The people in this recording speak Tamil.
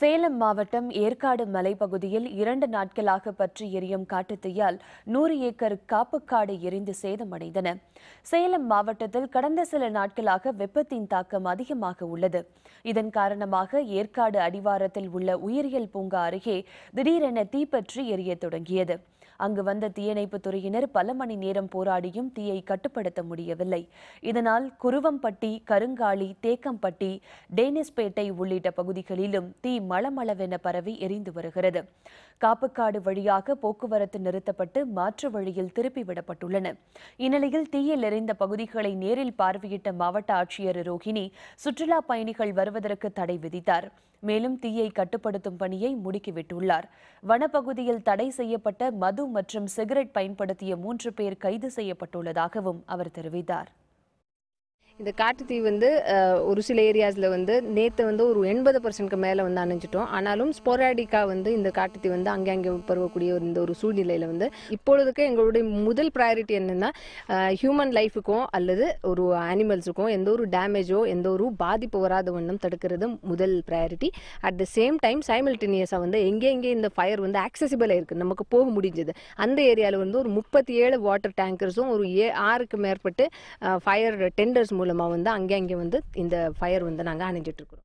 சேலம் மாவட்டம் ஏற்காடு மலைப்பகுதியில் இரண்டு நாட்களாக பற்றி எரியும் காட்டுத்தீயால் நூறு ஏக்கர் காப்புக்காடு எரிந்து சேதமடைந்தன சேலம் மாவட்டத்தில் கடந்த சில நாட்களாக வெப்பத்தின் தாக்கம் அதிகமாக உள்ளது இதன் காரணமாக ஏற்காடு அடிவாரத்தில் உள்ள உயிரியல் பூங்கா அருகே திடீரென தீப்பற்றி எரிய தொடங்கியது அங்கு வந்த தீயணைப்பு துறையினர் பல மணி நேரம் போராடியும் தீயை கட்டுப்படுத்த முடியவில்லை இதனால் குருவம்பட்டி கருங்காளி தேக்கம்பட்டி டேனிஸ்பேட்டை உள்ளிட்ட பகுதிகளிலும் தீ மளமளவென பரவி எரிந்து வருகிறது காப்புக்காடு வழியாக போக்குவரத்து நிறுத்தப்பட்டு மாற்று வழியில் திருப்பிவிடப்பட்டுள்ளன இந்நிலையில் தீயில் எரிந்த பகுதிகளை நேரில் பார்வையிட்ட மாவட்ட ஆட்சியர் ரோஹிணி சுற்றுலா பயணிகள் வருவதற்கு தடை விதித்தார் மேலும் தீயை கட்டுப்படுத்தும் பணியை முடுக்கிவிட்டுள்ளார் வனப்பகுதியில் தடை செய்யப்பட்ட மது மற்றும் சிகரெட் பயன்படுத்திய மூன்று பேர் கைது செய்யப்பட்டுள்ளதாகவும் அவர் தெரிவித்தார் இந்த காட்டுத்தீ வந்து ஒரு சில ஏரியாஸில் வந்து நேற்று வந்து ஒரு எண்பது பர்சன்ட்க்கு மேலே வந்து அணைஞ்சிட்டோம் ஆனாலும் ஸ்பொராடிக்காக வந்து இந்த காட்டுத்தீ வந்து அங்கே அங்கே பரவக்கூடிய இந்த ஒரு சூழ்நிலையில் வந்து இப்பொழுதுக்கு எங்களுடைய முதல் ப்ரையாரிட்டி என்னென்னா ஹியூமன் லைஃபுக்கும் அல்லது ஒரு அனிமல்ஸுக்கும் எந்த ஒரு டேமேஜோ எந்த ஒரு பாதிப்பு வராத வண்ணம் தடுக்கிறது முதல் priority at the same time சைமல்டேனியஸாக வந்து எங்கே இந்த ஃபயர் வந்து ஆக்சசிபிளாக இருக்குது நமக்கு போக முடிஞ்சது அந்த ஏரியாவில் வந்து ஒரு முப்பத்தி ஏழு வாட்டர் டேங்கர்ஸும் ஒரு ஏ ஆறுக்கு மேற்பட்டு ஃபயர் டெண்டர்ஸ் மூலம் மூலமாக வந்து அங்கே அங்கே வந்து இந்த ஃபயர் வந்து நாங்கள் அணைஞ்சிட்ருக்குறோம்